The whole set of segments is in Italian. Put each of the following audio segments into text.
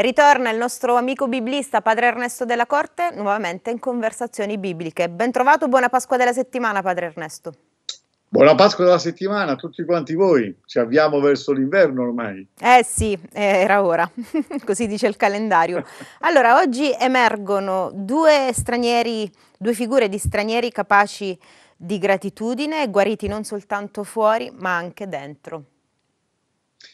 Ritorna il nostro amico biblista Padre Ernesto della Corte, nuovamente in conversazioni bibliche. Bentrovato, buona Pasqua della settimana Padre Ernesto. Buona Pasqua della settimana a tutti quanti voi, ci avviamo verso l'inverno ormai. Eh sì, eh, era ora, così dice il calendario. Allora, oggi emergono due stranieri, due figure di stranieri capaci di gratitudine, guariti non soltanto fuori ma anche dentro.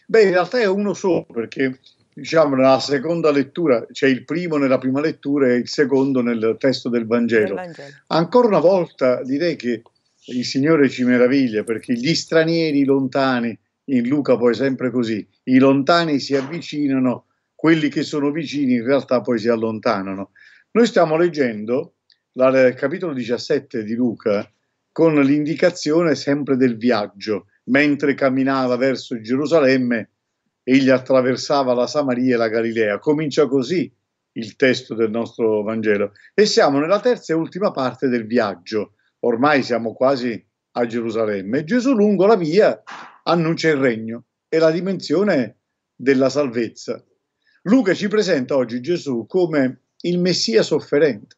Beh, in realtà è uno solo perché diciamo, nella seconda lettura, c'è cioè il primo nella prima lettura e il secondo nel testo del Vangelo. Vangelo. Ancora una volta direi che il Signore ci meraviglia perché gli stranieri lontani, in Luca poi sempre così, i lontani si avvicinano, quelli che sono vicini in realtà poi si allontanano. Noi stiamo leggendo il capitolo 17 di Luca con l'indicazione sempre del viaggio, mentre camminava verso Gerusalemme egli attraversava la Samaria e la Galilea. Comincia così il testo del nostro Vangelo. E siamo nella terza e ultima parte del viaggio. Ormai siamo quasi a Gerusalemme. Gesù lungo la via annuncia il regno e la dimensione della salvezza. Luca ci presenta oggi Gesù come il Messia sofferente.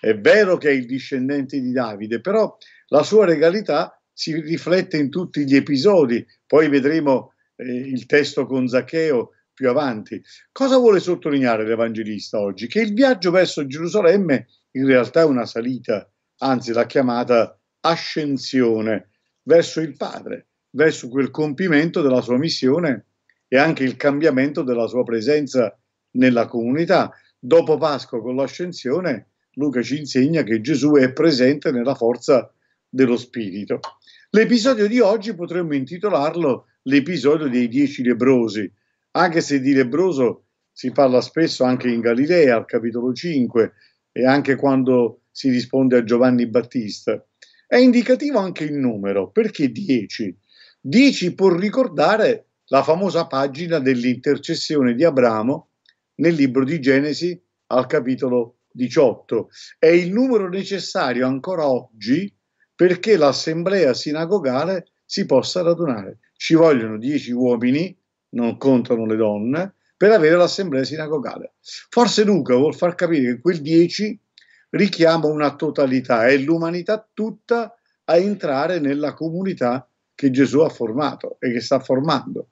È vero che è il discendente di Davide, però la sua regalità si riflette in tutti gli episodi. Poi vedremo eh, il testo con Zaccheo più avanti. Cosa vuole sottolineare l'Evangelista oggi? Che il viaggio verso Gerusalemme in realtà è una salita, anzi la chiamata ascensione verso il Padre, verso quel compimento della sua missione e anche il cambiamento della sua presenza nella comunità. Dopo Pasqua con l'ascensione, Luca ci insegna che Gesù è presente nella forza dello Spirito. L'episodio di oggi potremmo intitolarlo l'episodio dei dieci lebrosi, anche se di lebroso si parla spesso anche in Galilea, al capitolo 5, e anche quando si risponde a Giovanni Battista. È indicativo anche il numero, perché dieci? Dieci può ricordare la famosa pagina dell'intercessione di Abramo nel libro di Genesi al capitolo 18. È il numero necessario ancora oggi perché l'assemblea sinagogale si possa radunare. Ci vogliono dieci uomini, non contano le donne, per avere l'assemblea sinagogale. Forse Luca vuol far capire che quel dieci richiama una totalità, è l'umanità tutta a entrare nella comunità che Gesù ha formato e che sta formando.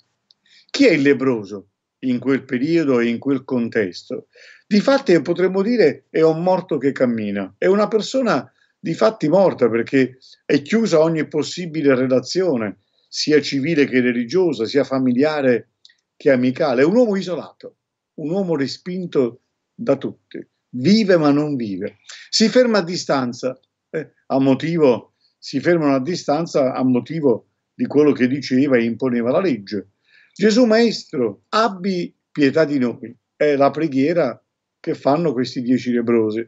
Chi è il lebroso in quel periodo e in quel contesto? Difatti potremmo dire è un morto che cammina, è una persona di fatti morta perché è chiusa ogni possibile relazione, sia civile che religiosa, sia familiare che amicale. È un uomo isolato, un uomo respinto da tutti, vive ma non vive. Si ferma a distanza, eh, a motivo, si fermano a distanza a motivo di quello che diceva e imponeva la legge. Gesù Maestro, abbi pietà di noi, è la preghiera che fanno questi dieci lebrosi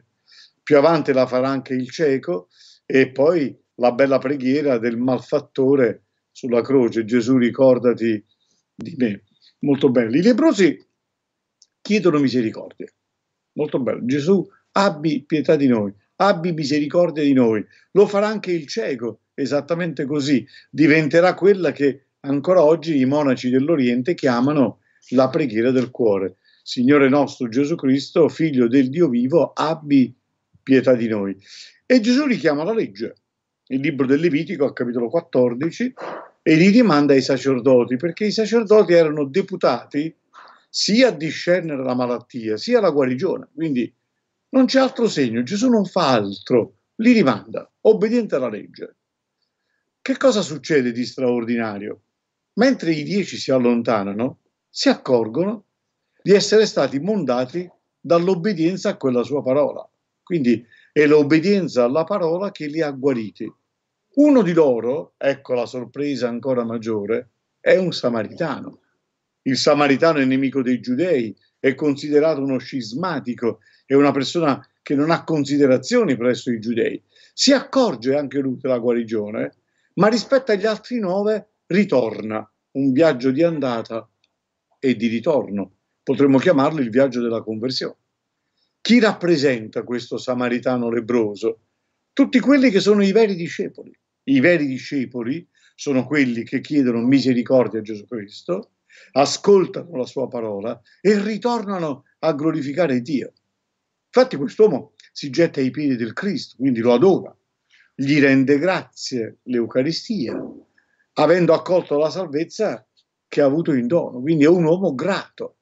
più avanti la farà anche il cieco e poi la bella preghiera del malfattore sulla croce, Gesù ricordati di me. Molto bello. I leprosi chiedono misericordia. Molto bello. Gesù abbi pietà di noi, abbi misericordia di noi. Lo farà anche il cieco, esattamente così. Diventerà quella che ancora oggi i monaci dell'Oriente chiamano la preghiera del cuore. Signore nostro Gesù Cristo, figlio del Dio vivo, abbi pietà di noi. E Gesù richiama la legge, il libro del Levitico al capitolo 14, e li rimanda ai sacerdoti, perché i sacerdoti erano deputati sia a discernere la malattia, sia la guarigione. Quindi non c'è altro segno, Gesù non fa altro, li rimanda, obbediente alla legge. Che cosa succede di straordinario? Mentre i dieci si allontanano, si accorgono di essere stati mondati dall'obbedienza a quella sua parola. Quindi è l'obbedienza alla parola che li ha guariti. Uno di loro, ecco la sorpresa ancora maggiore, è un samaritano. Il samaritano è nemico dei giudei, è considerato uno scismatico, è una persona che non ha considerazioni presso i giudei. Si accorge anche lui della guarigione, ma rispetto agli altri nove ritorna, un viaggio di andata e di ritorno. Potremmo chiamarlo il viaggio della conversione. Chi rappresenta questo samaritano lebroso? Tutti quelli che sono i veri discepoli. I veri discepoli sono quelli che chiedono misericordia a Gesù Cristo, ascoltano la sua parola e ritornano a glorificare Dio. Infatti quest'uomo si getta ai piedi del Cristo, quindi lo adora, gli rende grazie l'Eucaristia, avendo accolto la salvezza che ha avuto in dono, quindi è un uomo grato.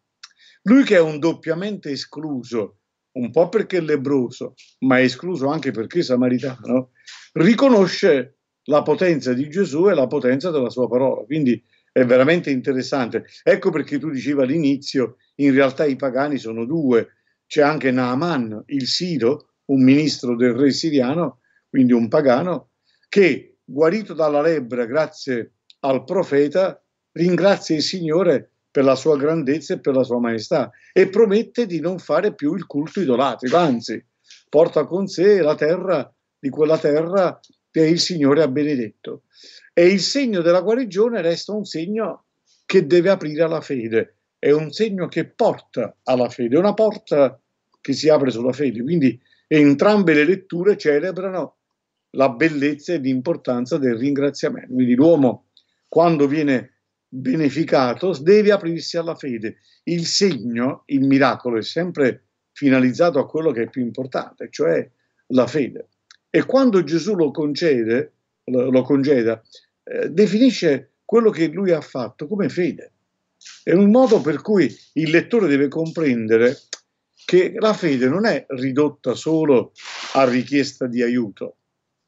Lui che è un doppiamente escluso un po' perché lebroso, ma è escluso anche perché samaritano, riconosce la potenza di Gesù e la potenza della sua parola. Quindi è veramente interessante. Ecco perché tu dicevi all'inizio, in realtà i pagani sono due. C'è anche Naaman, il Siro, un ministro del re siriano, quindi un pagano, che guarito dalla lebbra grazie al profeta, ringrazia il Signore per la sua grandezza e per la sua maestà e promette di non fare più il culto idolatrico, anzi porta con sé la terra di quella terra che il Signore ha benedetto. E il segno della guarigione resta un segno che deve aprire alla fede, è un segno che porta alla fede, è una porta che si apre sulla fede. Quindi entrambe le letture celebrano la bellezza e l'importanza del ringraziamento. Quindi l'uomo, quando viene beneficato deve aprirsi alla fede. Il segno, il miracolo è sempre finalizzato a quello che è più importante, cioè la fede. E quando Gesù lo concede, lo congeda, eh, definisce quello che lui ha fatto come fede. È un modo per cui il lettore deve comprendere che la fede non è ridotta solo a richiesta di aiuto.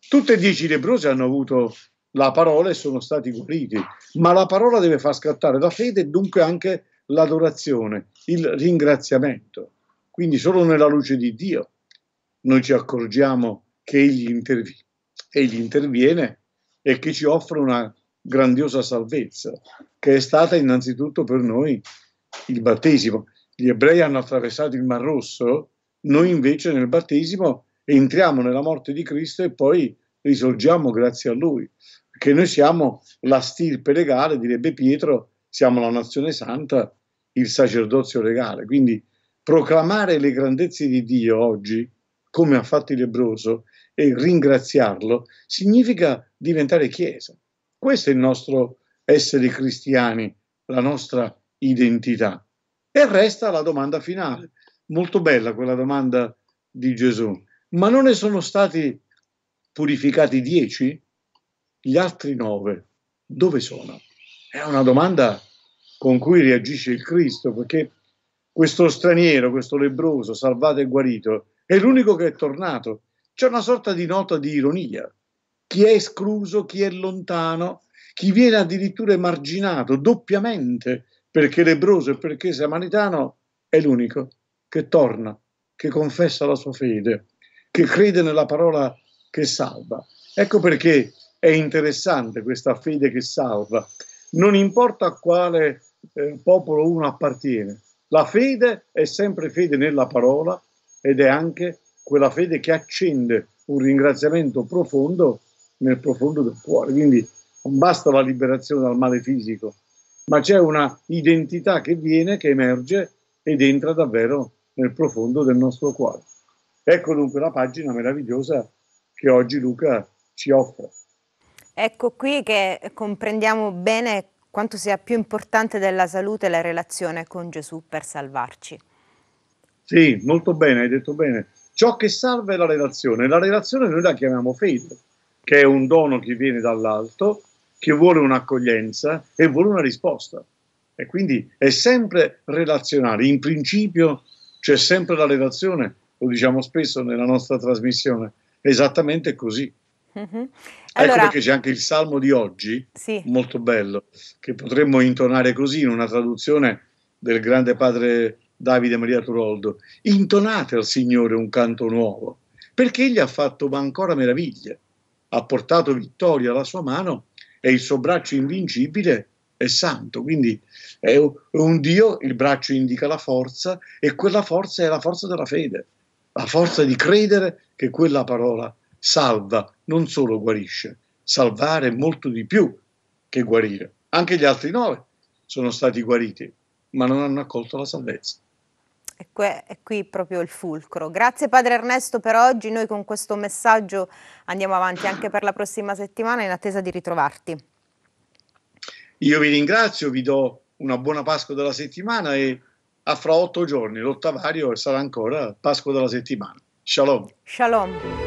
Tutte e dieci i hanno avuto la parola e sono stati guariti. Ma la parola deve far scattare la fede e dunque anche l'adorazione, il ringraziamento. Quindi solo nella luce di Dio noi ci accorgiamo che Egli, intervi- Egli interviene e che ci offre una grandiosa salvezza, che è stata innanzitutto per noi il battesimo. Gli ebrei hanno attraversato il Mar Rosso, noi invece nel battesimo entriamo nella morte di Cristo e poi risorgiamo grazie a Lui che noi siamo la stirpe legale, direbbe Pietro, siamo la nazione santa, il sacerdozio legale. Quindi proclamare le grandezze di Dio oggi, come ha fatto il lebroso, e ringraziarlo, significa diventare Chiesa. Questo è il nostro essere cristiani, la nostra identità. E resta la domanda finale, molto bella quella domanda di Gesù. Ma non ne sono stati purificati dieci? gli altri nove dove sono? È una domanda con cui reagisce il Cristo, perché questo straniero, questo lebroso, salvato e guarito, è l'unico che è tornato. C'è una sorta di nota di ironia. Chi è escluso, chi è lontano, chi viene addirittura emarginato doppiamente perché lebroso e perché samaritano, è l'unico che torna, che confessa la sua fede, che crede nella parola che salva. Ecco perché è interessante questa fede che salva. Non importa a quale eh, popolo uno appartiene, la fede è sempre fede nella parola ed è anche quella fede che accende un ringraziamento profondo nel profondo del cuore. Quindi non basta la liberazione dal male fisico, ma c'è una identità che viene, che emerge ed entra davvero nel profondo del nostro cuore. Ecco dunque la pagina meravigliosa che oggi Luca ci offre. Ecco qui che comprendiamo bene quanto sia più importante della salute la relazione con Gesù per salvarci. Sì, molto bene, hai detto bene. Ciò che salva è la relazione. La relazione noi la chiamiamo fede, che è un dono che viene dall'alto, che vuole un'accoglienza e vuole una risposta. E quindi è sempre relazionale. In principio c'è sempre la relazione, lo diciamo spesso nella nostra trasmissione, esattamente così. Mm -hmm. Ecco allora, ecco perché c'è anche il salmo di oggi, sì. molto bello, che potremmo intonare così in una traduzione del grande padre Davide Maria Turoldo. Intonate al Signore un canto nuovo, perché Egli ha fatto ancora meraviglie, ha portato vittoria alla sua mano e il suo braccio invincibile è santo. Quindi è un Dio, il braccio indica la forza e quella forza è la forza della fede, la forza di credere che quella parola è salva, non solo guarisce. Salvare è molto di più che guarire. Anche gli altri nove sono stati guariti, ma non hanno accolto la salvezza. E qui, è qui proprio il fulcro. Grazie Padre Ernesto per oggi. Noi con questo messaggio andiamo avanti anche per la prossima settimana in attesa di ritrovarti. Io vi ringrazio, vi do una buona Pasqua della settimana e a fra otto giorni l'ottavario sarà ancora Pasqua della settimana. Shalom. Shalom.